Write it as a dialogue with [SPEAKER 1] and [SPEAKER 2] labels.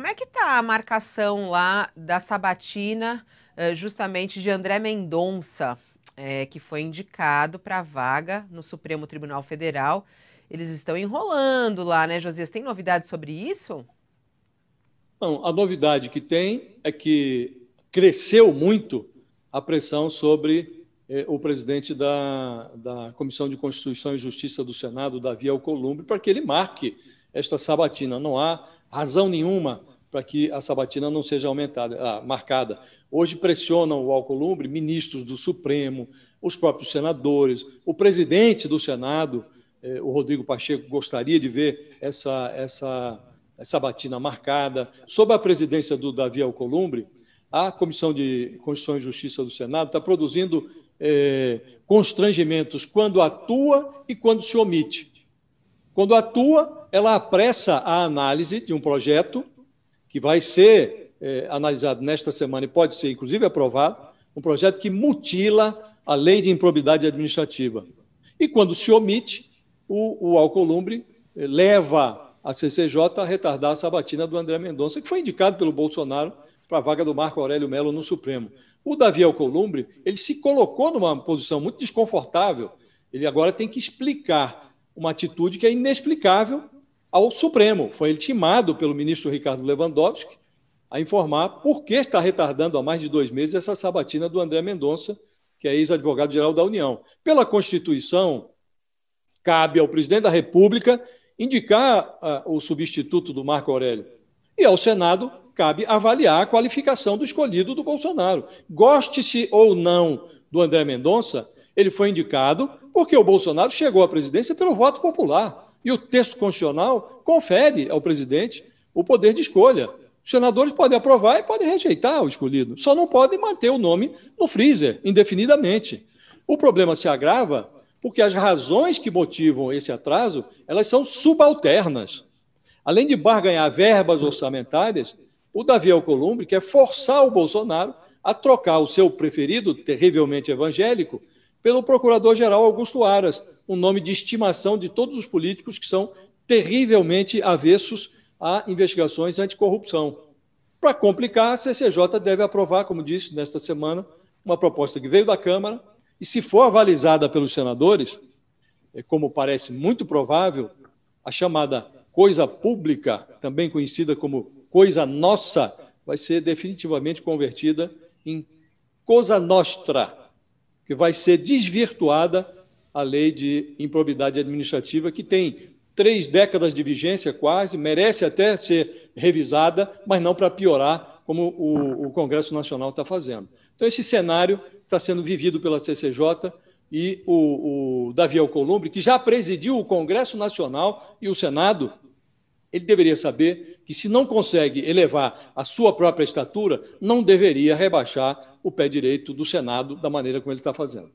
[SPEAKER 1] Como é que está a marcação lá da sabatina, eh, justamente de André Mendonça, é, que foi indicado para a vaga no Supremo Tribunal Federal? Eles estão enrolando lá, né, Josias? Tem novidade sobre isso? Não, a novidade que tem é que cresceu muito a pressão sobre eh, o presidente da, da Comissão de Constituição e Justiça do Senado, Davi Alcolumbre, para que ele marque esta sabatina. Não há razão nenhuma para que a sabatina não seja aumentada, ah, marcada. Hoje pressionam o Alcolumbre ministros do Supremo, os próprios senadores, o presidente do Senado, eh, o Rodrigo Pacheco, gostaria de ver essa, essa, essa sabatina marcada. Sob a presidência do Davi Alcolumbre, a Comissão de Constituição e Justiça do Senado está produzindo eh, constrangimentos quando atua e quando se omite. Quando atua, ela apressa a análise de um projeto que vai ser é, analisado nesta semana e pode ser, inclusive, aprovado, um projeto que mutila a lei de improbidade administrativa. E quando se omite, o, o Alcolumbre eh, leva a CCJ a retardar a sabatina do André Mendonça, que foi indicado pelo Bolsonaro para a vaga do Marco Aurélio Melo no Supremo. O Davi Alcolumbre, ele se colocou numa posição muito desconfortável. Ele agora tem que explicar uma atitude que é inexplicável ao Supremo. Foi intimado pelo ministro Ricardo Lewandowski a informar por que está retardando há mais de dois meses essa sabatina do André Mendonça, que é ex-advogado-geral da União. Pela Constituição, cabe ao presidente da República indicar uh, o substituto do Marco Aurélio. E ao Senado, cabe avaliar a qualificação do escolhido do Bolsonaro. Goste-se ou não do André Mendonça, ele foi indicado porque o Bolsonaro chegou à presidência pelo voto popular. E o texto constitucional confere ao presidente o poder de escolha. Os senadores podem aprovar e podem rejeitar o escolhido, só não podem manter o nome no freezer indefinidamente. O problema se agrava porque as razões que motivam esse atraso, elas são subalternas. Além de barganhar verbas orçamentárias, o Davi Alcolumbre quer forçar o Bolsonaro a trocar o seu preferido, terrivelmente evangélico, pelo procurador-geral Augusto Aras, um nome de estimação de todos os políticos que são terrivelmente avessos a investigações anticorrupção. Para complicar, a CCJ deve aprovar, como disse nesta semana, uma proposta que veio da Câmara e, se for avalizada pelos senadores, é como parece muito provável, a chamada coisa pública, também conhecida como coisa nossa, vai ser definitivamente convertida em coisa nostra, que vai ser desvirtuada a lei de improbidade administrativa, que tem três décadas de vigência quase, merece até ser revisada, mas não para piorar, como o, o Congresso Nacional está fazendo. Então, esse cenário está sendo vivido pela CCJ e o, o Davi Alcolumbre, que já presidiu o Congresso Nacional e o Senado, ele deveria saber que, se não consegue elevar a sua própria estatura, não deveria rebaixar o pé direito do Senado da maneira como ele está fazendo.